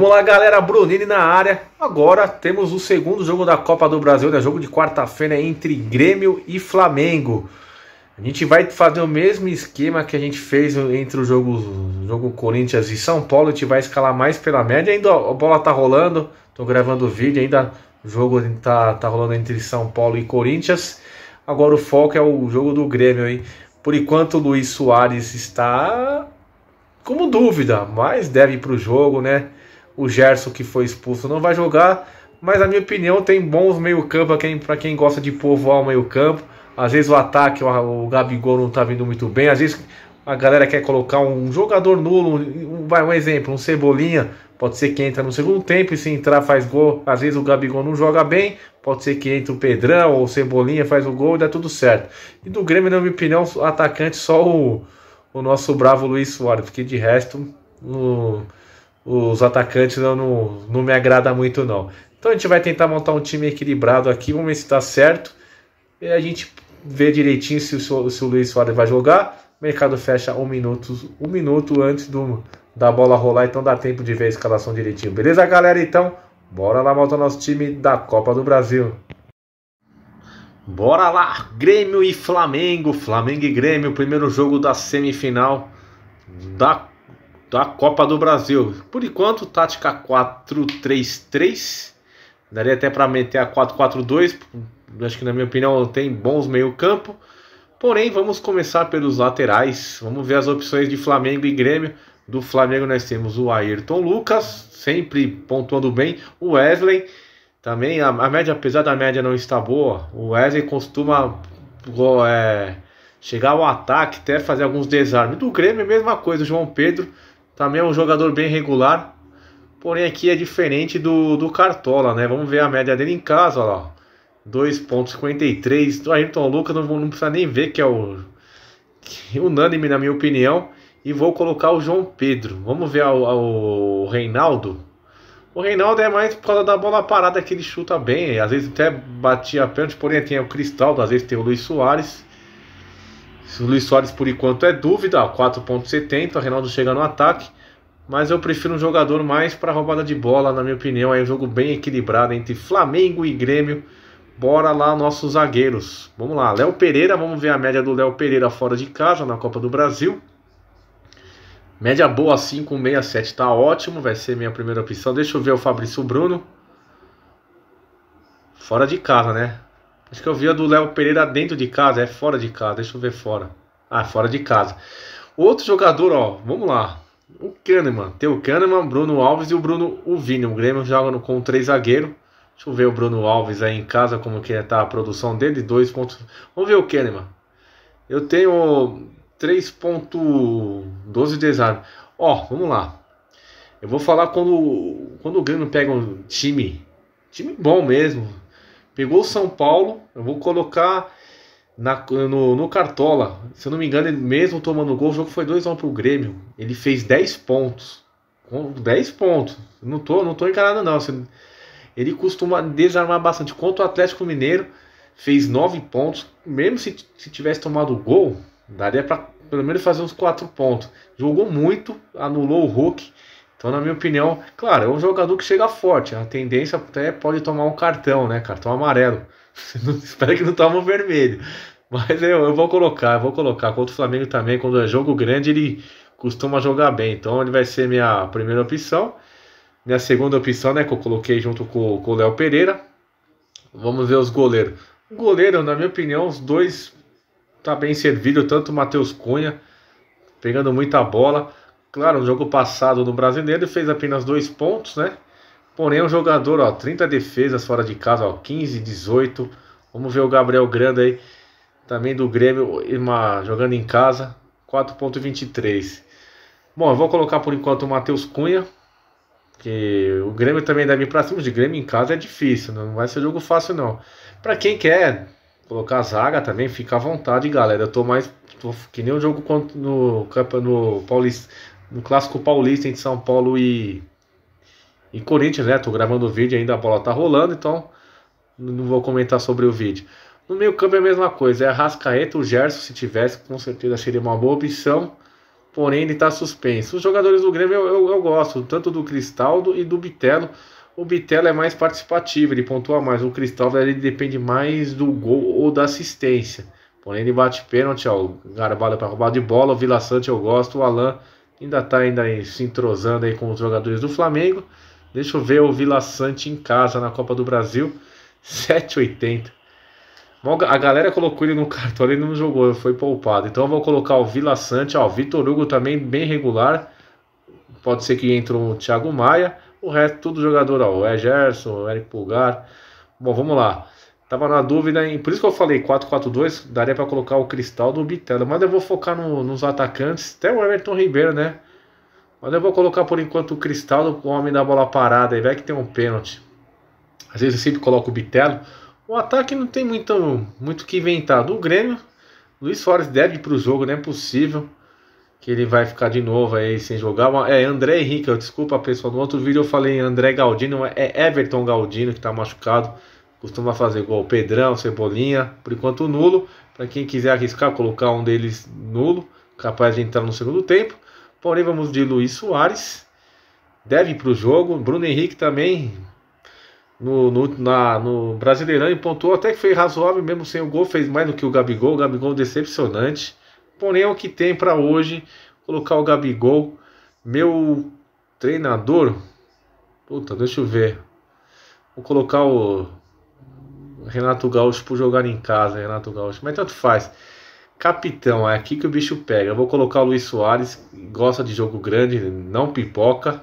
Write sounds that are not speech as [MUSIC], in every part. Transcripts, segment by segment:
Vamos lá, galera. Brunini na área. Agora temos o segundo jogo da Copa do Brasil, né? Jogo de quarta-feira entre Grêmio e Flamengo. A gente vai fazer o mesmo esquema que a gente fez entre o jogo, o jogo Corinthians e São Paulo. A gente vai escalar mais pela média. Ainda a bola tá rolando. Tô gravando o vídeo. Ainda o jogo tá, tá rolando entre São Paulo e Corinthians. Agora o foco é o jogo do Grêmio, hein? Por enquanto o Luiz Soares está como dúvida, mas deve ir pro jogo, né? O Gerson, que foi expulso, não vai jogar. Mas, na minha opinião, tem bons meio-campo para quem, gosta de povoar o meio-campo. Às vezes o ataque, o Gabigol não está vindo muito bem. Às vezes a galera quer colocar um jogador nulo, um, vai um exemplo, um Cebolinha, pode ser que entra no segundo tempo e se entrar faz gol. Às vezes o Gabigol não joga bem, pode ser que entre o Pedrão ou o Cebolinha faz o gol e dá tudo certo. E do Grêmio, na minha opinião, atacante só o, o nosso bravo Luiz Soares, porque de resto, o, os atacantes não, não, não me agrada muito não. Então a gente vai tentar montar um time equilibrado aqui, vamos ver se está certo. E a gente vê direitinho se o, se o Luiz Soares vai jogar. O mercado fecha um minuto, um minuto antes do, da bola rolar, então dá tempo de ver a escalação direitinho. Beleza, galera? Então, bora lá montar nosso time da Copa do Brasil. Bora lá, Grêmio e Flamengo, Flamengo e Grêmio, primeiro jogo da semifinal da da Copa do Brasil. Por enquanto, tática 4-3-3. Daria até para meter a 4-4-2. Acho que, na minha opinião, tem bons meio-campo. Porém, vamos começar pelos laterais. Vamos ver as opções de Flamengo e Grêmio. Do Flamengo, nós temos o Ayrton Lucas, sempre pontuando bem. O Wesley também. A, a média, apesar da média não estar boa, o Wesley costuma. É, chegar ao ataque, até fazer alguns desarmes. Do Grêmio, a mesma coisa. O João Pedro também é um jogador bem regular. Porém, aqui é diferente do, do Cartola, né? Vamos ver a média dele em casa, olha lá. 2.53. Do Ayrton Lucas não, não precisa nem ver que é o que, é unânime, na minha opinião. E vou colocar o João Pedro. Vamos ver o Reinaldo. O Reinaldo é mais por causa da bola parada que ele chuta bem. Às vezes até batia a pênalti, porém tem o Cristaldo, às vezes tem o Luiz Soares. O Luiz Soares, por enquanto, é dúvida, 4,70. O Reinaldo chega no ataque mas eu prefiro um jogador mais para roubada de bola, na minha opinião. É um jogo bem equilibrado entre Flamengo e Grêmio. Bora lá, nossos zagueiros. Vamos lá, Léo Pereira, vamos ver a média do Léo Pereira fora de casa na Copa do Brasil. Média boa 5,67 tá ótimo, vai ser minha primeira opção. Deixa eu ver o Fabrício Bruno. Fora de casa, né? Acho que eu vi a do Léo Pereira dentro de casa, é fora de casa, deixa eu ver fora. Ah, fora de casa. Outro jogador, ó, vamos lá o Kahneman. Tem o Kahneman, Bruno Alves e o Bruno Vini. O Grêmio joga no, com três zagueiro. Deixa eu ver o Bruno Alves aí em casa, como que tá a produção dele. Dois pontos. Vamos ver o Kahneman. Eu tenho 3.12 de desarme. Ó, vamos lá. Eu vou falar quando, quando o Grêmio pega um time, time bom mesmo. Pegou o São Paulo, eu vou colocar na, no, no, Cartola, se eu não me engano, ele mesmo tomando gol, o jogo foi 2x1 pro Grêmio. Ele fez 10 pontos. 10 pontos. Não tô, não tô encarado, não. Ele costuma desarmar bastante. Contra o Atlético Mineiro, fez 9 pontos. Mesmo se, se tivesse tomado gol, daria para pelo menos fazer uns 4 pontos. Jogou muito, anulou o Hulk. Então, na minha opinião, claro, é um jogador que chega forte. A tendência até pode tomar um cartão, né? Cartão amarelo. [LAUGHS] Espero que não tome o vermelho. Mas eu, eu vou colocar, eu vou colocar. Contra o Flamengo também, quando é jogo grande, ele costuma jogar bem. Então ele vai ser minha primeira opção. Minha segunda opção, né, que eu coloquei junto com, com o Léo Pereira. Vamos ver os goleiros. Goleiro, na minha opinião, os dois tá bem servido, tanto o Matheus Cunha pegando muita bola. Claro, no jogo passado no Brasileiro fez apenas dois pontos, né? Porém, é um jogador, ó, 30 defesas fora de casa, ó, 15, 18. Vamos ver o Gabriel Grande aí também do Grêmio, uma, jogando em casa, 4.23. Bom, eu vou colocar por enquanto o Matheus Cunha, que o Grêmio também deve ir para cima de Grêmio em casa é difícil, não vai ser jogo fácil não. Para quem quer colocar a zaga também, fica à vontade, galera. Eu tô mais tô, que nem o um jogo no no Paulista, no clássico paulista entre São Paulo e e Corinthians, né? Tô gravando o vídeo ainda, a bola tá rolando, então não vou comentar sobre o vídeo. No meio campo é a mesma coisa, é a Rascaeta, o Gerson, se tivesse, com certeza seria uma boa opção, porém ele está suspenso. Os jogadores do Grêmio eu, eu, eu, gosto, tanto do Cristaldo e do Bitelo. O Bitelo é mais participativo, ele pontua mais. O Cristaldo ele depende mais do gol ou da assistência. Porém, ele bate pênalti, ó, o Garbalho para roubar de bola, o Vila Sante eu gosto, o Alain ainda está ainda se entrosando aí com os jogadores do Flamengo. Deixa eu ver o Vila Sante em casa na Copa do Brasil, 7,80. A galera colocou ele no cartola e não jogou, foi poupado. Então eu vou colocar o Vila Sante, ó, o Vitor Hugo também bem regular. Pode ser que entre o Thiago Maia, o resto tudo jogador, ó, o Egerson, o Eric Pulgar. Bom, vamos lá. Tava na dúvida, por isso que eu falei 4-4-2, daria para colocar o Cristal do Bitelo, mas eu vou focar no, nos atacantes, até o Everton Ribeiro, né? Mas eu vou colocar por enquanto o Cristal, o homem da bola parada, e vai que tem um pênalti. Às vezes eu sempre coloco o Bitelo, o ataque não tem muito muito que inventar do Grêmio. Luiz Soares deve para o jogo, não é possível que ele vai ficar de novo aí sem jogar. É André Henrique, desculpa pessoal, no outro vídeo eu falei André Galdino, é Everton Galdino que está machucado. Costuma fazer gol Pedrão, Cebolinha, por enquanto nulo. Para quem quiser arriscar, colocar um deles nulo, capaz de entrar no segundo tempo. Porém, vamos de Luiz Soares, deve para o jogo. Bruno Henrique também no, no, na, no Brasileirão e pontuou até que foi razoável mesmo sem o gol, fez mais do que o Gabigol, o Gabigol decepcionante. Porém, é o que tem para hoje colocar o Gabigol, meu treinador. Puta, deixa eu ver. Vou colocar o Renato Gaúcho por jogar em casa, Renato Gaúcho, mas tanto faz. Capitão, é aqui que o bicho pega. Eu vou colocar o Luiz Soares, gosta de jogo grande, não pipoca.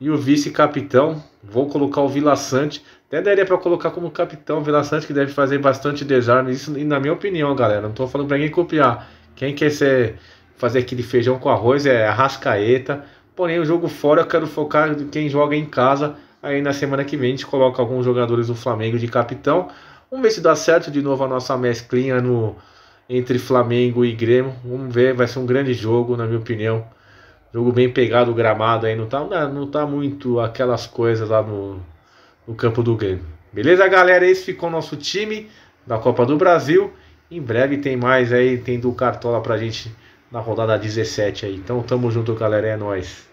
E o vice-capitão, vou colocar o Vila Sante. Até daria para colocar como capitão o Vila Sante, que deve fazer bastante desarme. Isso, na minha opinião, galera. Não estou falando para ninguém copiar. Quem quer ser, fazer aquele feijão com arroz é a Rascaeta. Porém, o jogo fora eu quero focar quem joga em casa. Aí na semana que vem a gente coloca alguns jogadores do Flamengo de capitão. Vamos ver se dá certo de novo a nossa mesclinha no, entre Flamengo e Grêmio. Vamos ver, vai ser um grande jogo, na minha opinião. Jogo bem pegado, gramado aí não tá, não tá muito aquelas coisas lá no, no campo do Grêmio. Beleza, galera? Esse ficou o nosso time da Copa do Brasil. Em breve tem mais aí, tem do Cartola pra gente na rodada 17 aí. Então tamo junto, galera. É nóis.